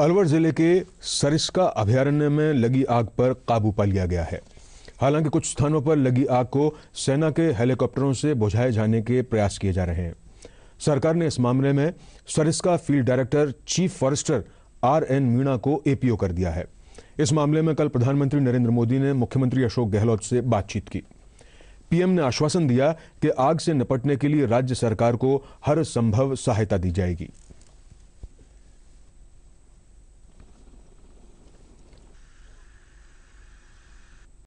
अलवर ज़िले के सरिस्का अभ्यारण्य में लगी आग पर काबू पा लिया गया है हालांकि कुछ स्थानों पर लगी आग को सेना के हेलीकॉप्टरों से बुझाए जाने के प्रयास किए जा रहे हैं सरकार ने इस मामले में Sariska field director chief forester R N Meena को एपीओ कर दिया है इस मामले में कल प्रधानमंत्री नरेंद्र मोदी ने मुख्यमंत्री अशोक गहलोत से बातचीत की पीएम ने आश्वासन दिया कि आग से निपटने के लिए राज्य सरकार को हर संभव सहायता दी जाएगी